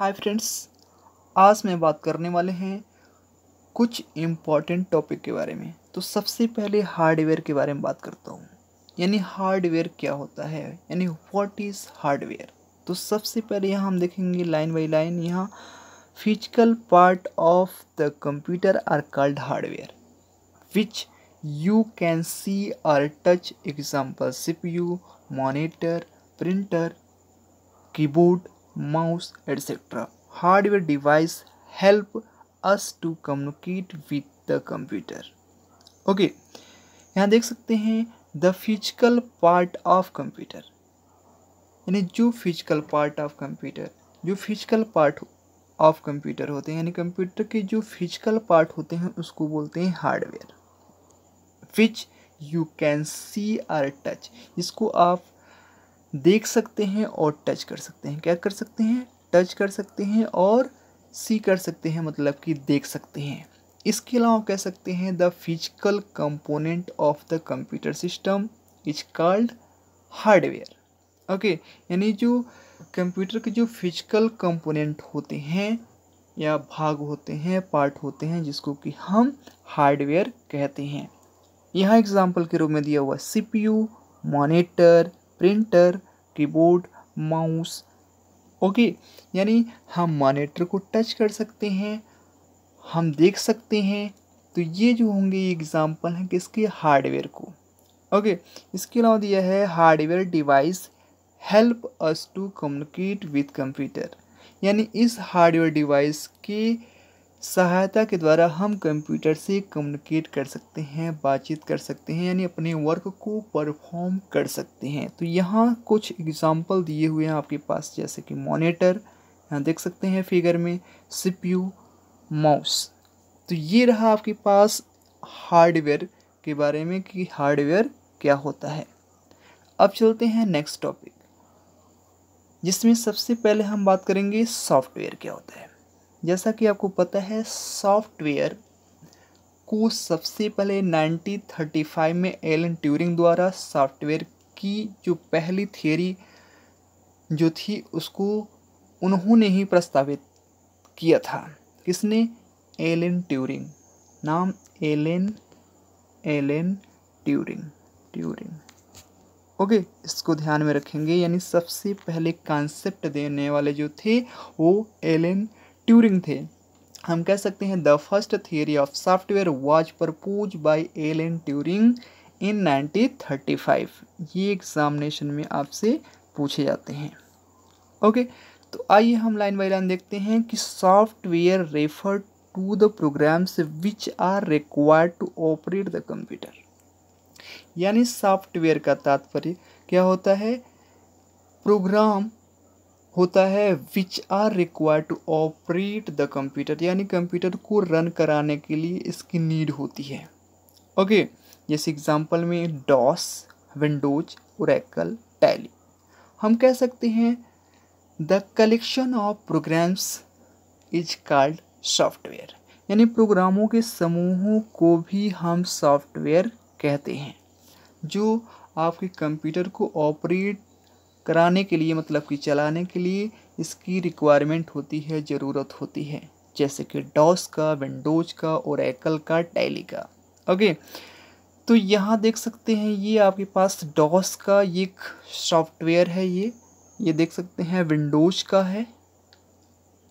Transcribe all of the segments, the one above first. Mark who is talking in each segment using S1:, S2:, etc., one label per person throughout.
S1: Hi friends आज मैं बात करने वाले हैं कुछ इम्पॉर्टेंट टॉपिक के बारे में तो सबसे पहले हार्डवेयर के बारे में बात करता हूँ यानी हार्डवेयर क्या होता है यानी व्हाट इज़ हार्डवेयर तो सबसे पहले यहाँ हम देखेंगे लाइन बाई लाइन यहाँ physical part of the computer are called hardware which you can see or touch example you monitor printer keyboard mouse etcetera hardware device help us to communicate with the computer okay यहाँ देख सकते हैं the physical part of computer यानी जो physical part of computer जो physical part of computer होते हैं यानी कंप्यूटर के जो फिजिकल पार्ट होते हैं उसको बोलते हैं hardware which you can see or touch इसको आप देख सकते हैं और टच कर सकते हैं क्या कर सकते हैं टच कर सकते हैं और सी कर सकते हैं मतलब कि देख सकते हैं इसके अलावा कह सकते हैं the physical component of the computer system is called hardware okay यानी जो कंप्यूटर के जो फिजिकल कंपोनेंट होते हैं या भाग होते हैं पार्ट होते हैं जिसको कि हम हार्डवेयर कहते हैं यहाँ एग्जाम्पल के रूप में दिया हुआ C P U monitor printer keyboard mouse okay यानी हम मॉनिटर को टच कर सकते हैं हम देख सकते हैं तो ये जो होंगे एग्जांपल एग्ज़ाम्पल हैं किसके हार्डवेयर को ओके इसके अलावा दिया है hardware device help us to communicate with computer यानी इस हार्डवेयर डिवाइस के सहायता के द्वारा हम कंप्यूटर से कम्युनिकेट कर सकते हैं बातचीत कर सकते हैं यानी अपने वर्क को परफॉर्म कर सकते हैं तो यहाँ कुछ एग्जाम्पल दिए हुए हैं आपके पास जैसे कि मॉनिटर यहाँ देख सकते हैं फिगर में सीपीयू माउस तो ये रहा आपके पास हार्डवेयर के बारे में कि हार्डवेयर क्या होता है अब चलते हैं नेक्स्ट टॉपिक जिसमें सबसे पहले हम बात करेंगे सॉफ्टवेयर क्या होता है जैसा कि आपको पता है सॉफ्टवेयर को सबसे पहले 1935 में एलन ट्यूरिंग द्वारा सॉफ्टवेयर की जो पहली थियोरी जो थी उसको उन्होंने ही प्रस्तावित किया था किसने एलन ट्यूरिंग नाम Alan Alan Turing Turing okay इसको ध्यान में रखेंगे यानी सबसे पहले कॉन्सेप्ट देने वाले जो थे वो एलन ट्यूरिंग थे हम कह सकते हैं the first theory of software was पूज by L N Turing in 1935 ये एग्जामिनेशन में आपसे पूछे जाते हैं ओके तो आइए हम लाइन बाई लाइन देखते हैं कि software refer to the programs which are required to operate the computer यानी सॉफ्टवेयर का तात्पर्य क्या होता है प्रोग्राम होता है which are required to operate the computer यानी कंप्यूटर को रन कराने के लिए इसकी नीड होती है ओके okay, जैसे एग्जांपल में डॉस विंडोज ओरेकल टैली हम कह सकते हैं the collection of programs is called software यानी प्रोग्रामों के समूहों को भी हम सॉफ्टवेयर कहते हैं जो आपके कंप्यूटर को ऑपरेट कराने के लिए मतलब कि चलाने के लिए इसकी रिक्वायरमेंट होती है ज़रूरत होती है जैसे कि डॉस का विंडोज का और एकल का टैली का ओके तो यहाँ देख सकते हैं ये आपके पास डॉस का ये एक सॉफ्टवेयर है ये ये देख सकते हैं विंडोज का है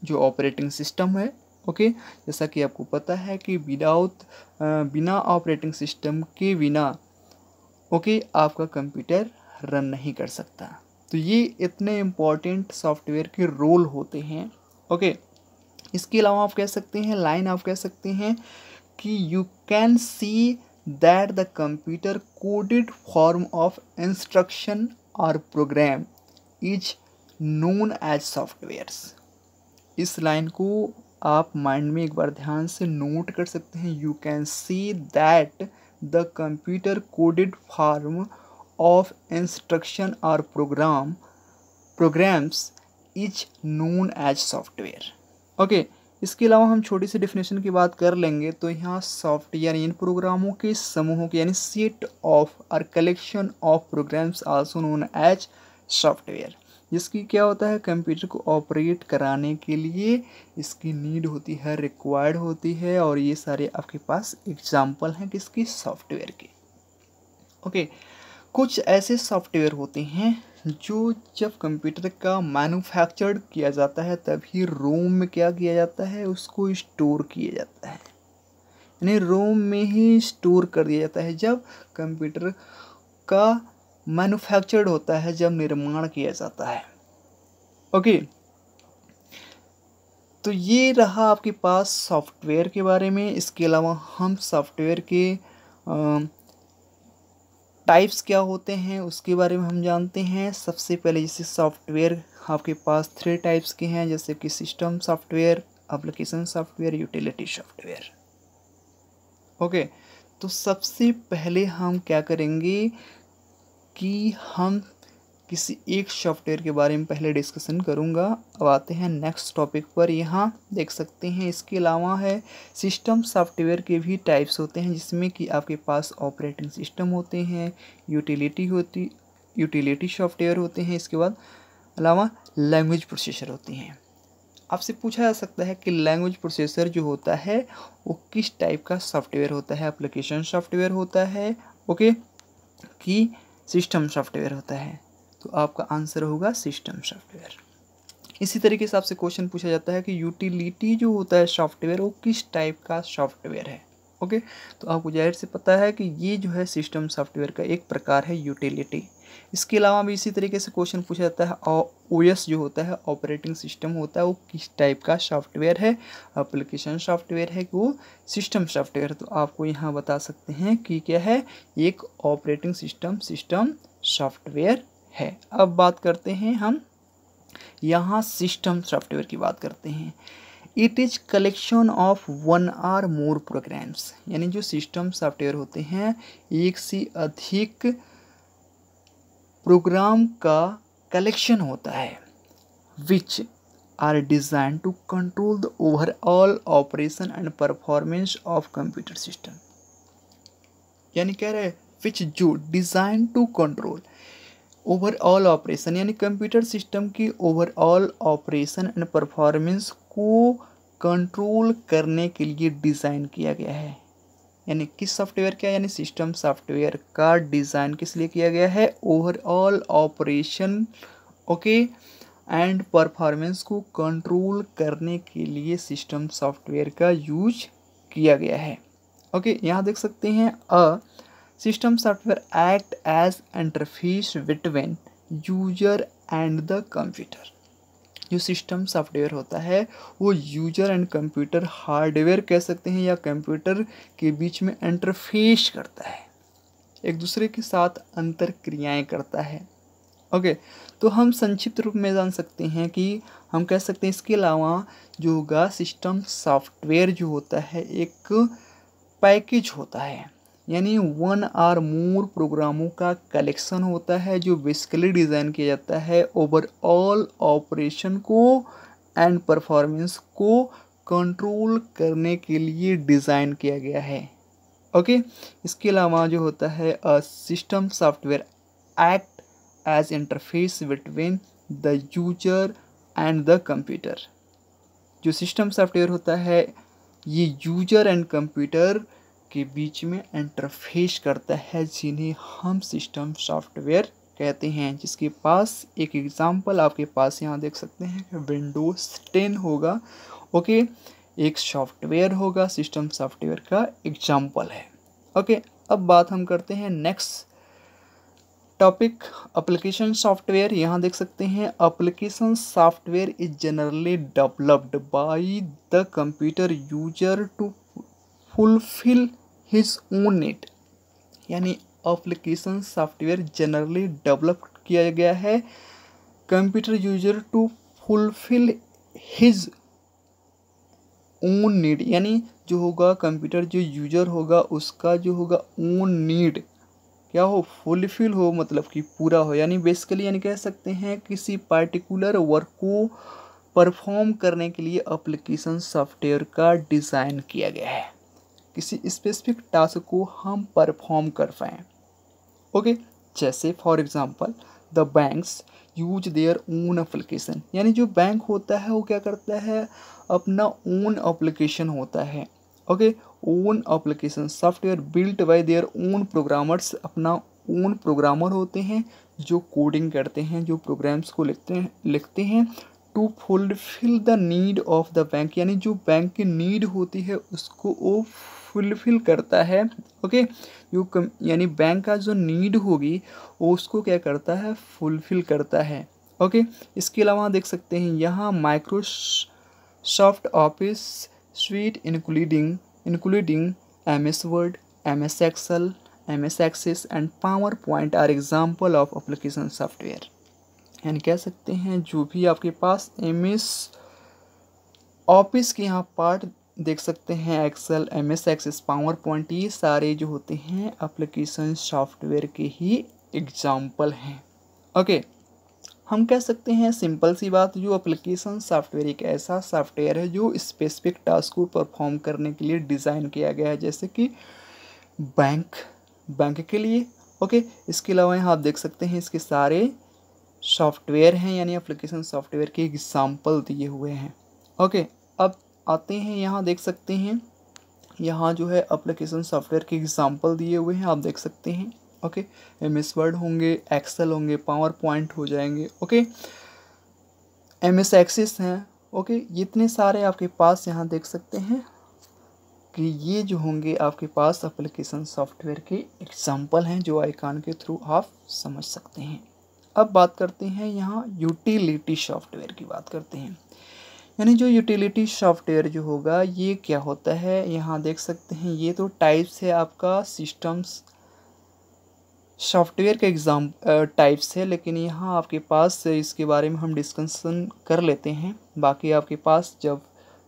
S1: जो ऑपरेटिंग सिस्टम है ओके जैसा कि आपको पता है कि विदाउट बिना ऑपरेटिंग सिस्टम के बिना ओके आपका कंप्यूटर रन नहीं कर सकता तो ये इतने इम्पॉर्टेंट सॉफ्टवेयर के रोल होते हैं ओके इसके अलावा आप कह सकते हैं लाइन आप कह सकते हैं कि you can see that the computer coded form of instruction और program is known as softwares इस लाइन को आप माइंड में एक बार ध्यान से नोट कर सकते हैं you can see that the computer coded form of instruction or program programs is known as software okay इसके अलावा हम छोटी सी डिफिनेशन की बात कर लेंगे तो यहाँ सॉफ्टवेयर इन प्रोग्रामों के समूहों के यानी सेट ऑफ और collection of programs also known as software जिसकी क्या होता है कंप्यूटर को ऑपरेट कराने के लिए इसकी नीड होती है रिक्वायर्ड होती है और ये सारे आपके पास एग्जाम्पल हैं किसकी सॉफ्टवेयर के ओके okay. कुछ ऐसे सॉफ्टवेयर होते हैं जो जब कंप्यूटर का मैन्युफैक्चर्ड किया जाता है तभी रोम में क्या किया जाता है उसको स्टोर किया जाता है यानी रोम में ही स्टोर कर दिया जाता है जब कंप्यूटर का मैन्युफैक्चर्ड होता है जब निर्माण किया जाता है ओके तो ये रहा आपके पास सॉफ्टवेयर के बारे में इसके अलावा हम सॉफ्टवेयर के आ, टाइप्स क्या होते हैं उसके बारे में हम जानते हैं सबसे पहले जैसे सॉफ्टवेयर आपके पास थ्री टाइप्स के हैं जैसे कि system software application software utility software okay तो सबसे पहले हम क्या करेंगे कि हम किसी एक सॉफ्टवेयर के बारे में पहले डिस्कशन करूँगा अब आते हैं नेक्स्ट टॉपिक पर यहाँ देख सकते हैं इसके अलावा है सिस्टम सॉफ्टवेयर के भी टाइप्स होते हैं जिसमें कि आपके पास ऑपरेटिंग सिस्टम होते हैं यूटिलिटी होती यूटिलिटी सॉफ्टवेयर होते हैं इसके बाद अलावा लैंग्वेज प्रोसेसर होते हैं आपसे पूछा जा सकता है कि लैंग्वेज प्रोसेसर जो होता है वो किस टाइप का सॉफ्टवेयर होता है अप्लीकेशन सॉफ्टवेयर होता है ओके कि सिस्टम सॉफ्टवेयर होता है तो आपका आंसर होगा सिस्टम सॉफ्टवेयर इसी तरीके से आपसे क्वेश्चन पूछा जाता है कि यूटिलिटी जो होता है सॉफ्टवेयर वो किस टाइप का सॉफ्टवेयर है ओके तो आपको जाहिर से पता है कि ये जो है सिस्टम सॉफ्टवेयर का एक प्रकार है यूटिलिटी इसके अलावा भी इसी तरीके से क्वेश्चन पूछा जाता है ओ जो होता है ऑपरेटिंग सिस्टम होता है वो किस टाइप का सॉफ्टवेयर है एप्लीकेशन सॉफ्टवेयर है कि वो सिस्टम सॉफ्टवेयर तो आपको यहाँ बता सकते हैं कि क्या है एक ऑपरेटिंग सिस्टम सिस्टम सॉफ्टवेयर है अब बात करते हैं हम यहाँ सिस्टम सॉफ्टवेयर की बात करते हैं it is collection of one or more programs यानी जो सिस्टम सॉफ्टवेयर होते हैं एक से अधिक प्रोग्राम का कलेक्शन होता है which are design to control the overall operation and performance of computer system यानी कह रहे हैं विच जो design to control overall operation यानी कंप्यूटर सिस्टम की ओवरऑल ऑपरेशन एंड परफॉर्मेंस को कंट्रोल करने के लिए डिज़ाइन किया गया है यानी किस सॉफ्टवेयर का यानी सिस्टम सॉफ्टवेयर का डिज़ाइन किस लिए किया गया है overall operation okay and performance को कंट्रोल करने के लिए सिस्टम सॉफ्टवेयर का यूज किया गया है ओके okay, यहाँ देख सकते हैं uh System software act as interface between user and the computer. जो सिस्टम सॉफ्टवेयर होता है वो यूजर एंड कंप्यूटर हार्डवेयर कह सकते हैं या कंप्यूटर के बीच में इंटरफेस करता है एक दूसरे के साथ अंतर क्रियाएँ करता है ओके okay, तो हम संक्षिप्त रूप में जान सकते हैं कि हम कह सकते हैं इसके अलावा जो होगा सिस्टम सॉफ्टवेयर जो होता है एक पैकेज होता है यानी वन आर मोर प्रोग्रामों का कलेक्शन होता है जो बेसिकली डिज़ाइन किया जाता है ओवरऑल ऑपरेशन को एंड परफॉर्मेंस को कंट्रोल करने के लिए डिज़ाइन किया गया है ओके okay? इसके अलावा जो होता है uh system software act as interface between the user and the computer जो सिस्टम सॉफ्टवेयर होता है ये यूजर एंड कंप्यूटर के बीच में इंटरफेस करता है जिन्हें हम सिस्टम सॉफ्टवेयर कहते हैं जिसके पास एक एग्ज़ाम्पल आपके पास यहाँ देख सकते हैं विंडोज़ टेन होगा ओके एक सॉफ्टवेयर होगा सिस्टम सॉफ्टवेयर का एग्ज़ाम्पल है ओके अब बात हम करते हैं नेक्स्ट टॉपिक अप्लीकेशन सॉफ्टवेयर यहाँ देख सकते हैं application software is generally developed by the computer user to fulfil his own need यानी अप्लीकेशन सॉफ्टवेयर जनरली डेवलप किया गया है computer user to fulfil his own need यानी जो होगा कंप्यूटर जो यूजर होगा उसका जो होगा ओन नीड क्या हो फुलफिल हो मतलब कि पूरा हो यानी बेसिकली यानी कह सकते हैं किसी पार्टिकुलर वर्क को परफॉर्म करने के लिए एप्लीकेशन सॉफ्टवेयर का डिज़ाइन किया गया है किसी स्पेसिफिक टास्क को हम परफॉर्म कर पाएँ ओके जैसे for example the banks use their own application यानी जो बैंक होता है वो क्या करता है अपना ओन एप्लीकेशन होता है okay own application software built by their own programmers अपना ओन प्रोग्रामर होते हैं जो कोडिंग करते हैं जो प्रोग्राम्स को लिखते हैं लिखते हैं to fulfil the need of the bank यानी जो बैंक की नीड होती है उसको वो फुलफिल करता है ओके जो यानी बैंक का जो नीड होगी वो उसको क्या करता है फुलफिल करता है ओके इसके अलावा देख सकते हैं यहाँ Microsoft Office suite including including M S Word M S Excel M S Access and PowerPoint are example of application software यानी कह सकते हैं जो भी आपके पास एम एस ऑफिस के यहाँ पार्ट देख सकते हैं Excel M S Access PowerPoint ये सारे जो होते हैं एप्लीकेशन सॉफ्टवेयर के ही एग्जाम्पल हैं ओके हम कह सकते हैं सिंपल सी बात जो एप्लीकेशन सॉफ्टवेयर एक ऐसा सॉफ्टवेयर है जो स्पेसिफिक टास्क को परफॉर्म करने के लिए डिज़ाइन किया गया है जैसे कि बैंक बैंक के लिए ओके इसके अलावा यहाँ आप देख सकते हैं इसके सारे सॉफ्टवेयर हैं यानी एप्लीकेशन सॉफ्टवेयर के एग्जाम्पल दिए हुए हैं ओके अब आते हैं यहाँ देख सकते हैं यहाँ जो है अप्लीकेशन सॉफ्टवेयर के एग्जाम्पल दिए हुए हैं आप देख सकते हैं ओके एम एस वर्ड होंगे एक्सेल होंगे पावर पॉइंट हो जाएंगे ओके एम एस एक्सिस हैं ओके इतने सारे आपके पास यहाँ देख सकते हैं कि ये जो होंगे आपके पास अप्लीकेशन सॉफ्टवेयर के एग्जाम्पल हैं जो आइकान के थ्रू आप समझ सकते हैं अब बात करते हैं यहाँ यूटिलिटी सॉफ्टवेयर की बात करते हैं यानी जो यूटिलिटी सॉफ्टवेयर जो होगा ये क्या होता है यहाँ देख सकते हैं ये तो टाइप्स है आपका सिस्टम्स सॉफ्टवेयर के एग्ज़ाम टाइप्स है लेकिन यहाँ आपके पास इसके बारे में हम डिस्कशन कर लेते हैं बाकी आपके पास जब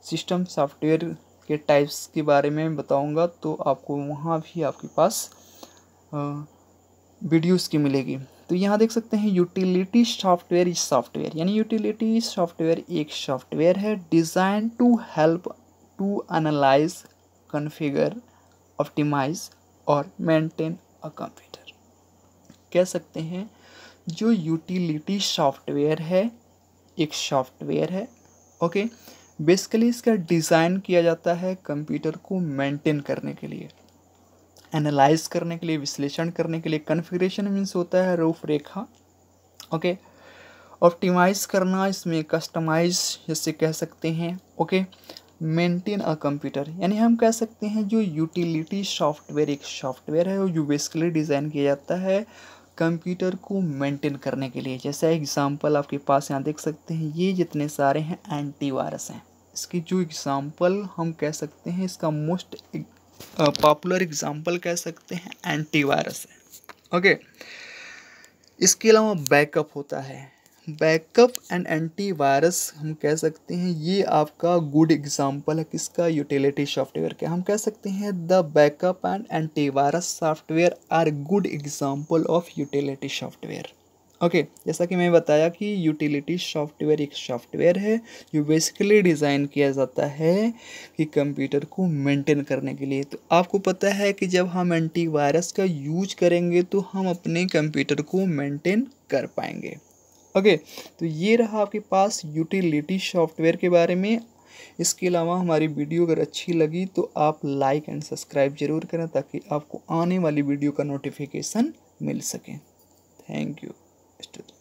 S1: सिस्टम सॉफ्टवेयर के टाइप्स के बारे में बताऊंगा तो आपको वहाँ भी आपके पास वीडियोस की मिलेगी तो यहाँ देख सकते हैं यूटिलिटी सॉफ्टवेयर इज सॉफ्टवेयर यानी यूटिलिटी सॉफ्टवेयर एक सॉफ्टवेयर है design to help to analyse configure optimise और मेंटेन अ कंप्यूटर कह सकते हैं जो यूटिलिटी सॉफ्टवेयर है एक सॉफ्टवेयर है ओके बेसिकली इसका डिज़ाइन किया जाता है कंप्यूटर को मेंटेन करने के लिए एनालाइज करने के लिए विश्लेषण करने के लिए कन्फिग्रेशन मीन्स होता है रूपरेखा ओके ऑप्टिमाइज करना इसमें कस्टमाइज जैसे कह सकते हैं ओके मेंटेन अ कंप्यूटर यानी हम कह सकते हैं जो यूटिलिटी सॉफ्टवेयर एक सॉफ्टवेयर है यू बेसिकली डिज़ाइन किया जाता है कंप्यूटर को मेंटेन करने के लिए जैसा एग्ज़ाम्पल आपके पास यहाँ देख सकते हैं ये जितने सारे हैं एंटीवायरस हैं इसकी जो एग्ज़ाम्पल हम कह सकते हैं इसका मोस्ट पॉपुलर एग्जाम्पल कह सकते हैं एंटीवायरस है ओके इसके अलावा बैकअप होता है बैकअप एंड एंटीवायरस हम कह सकते हैं ये आपका गुड एग्जाम्पल है किसका यूटिलिटी सॉफ्टवेयर का हम कह सकते हैं the backup and antivirus software are good example of utility software okay okay, जैसा कि मैंने बताया कि यूटिलिटी सॉफ्टवेयर एक सॉफ्टवेयर है जो बेसिकली डिज़ाइन किया जाता है कि कंप्यूटर को मेंटेन करने के लिए तो आपको पता है कि जब हम एंटीवायरस का यूज करेंगे तो हम अपने कंप्यूटर को मेंटेन कर पाएंगे ओके okay, तो ये रहा आपके पास यूटिलिटी सॉफ्टवेयर के बारे में इसके अलावा हमारी वीडियो अगर अच्छी लगी तो आप लाइक एंड सब्सक्राइब जरूर करें ताकि आपको आने वाली वीडियो का नोटिफिकेशन मिल सके थैंक यू estudio.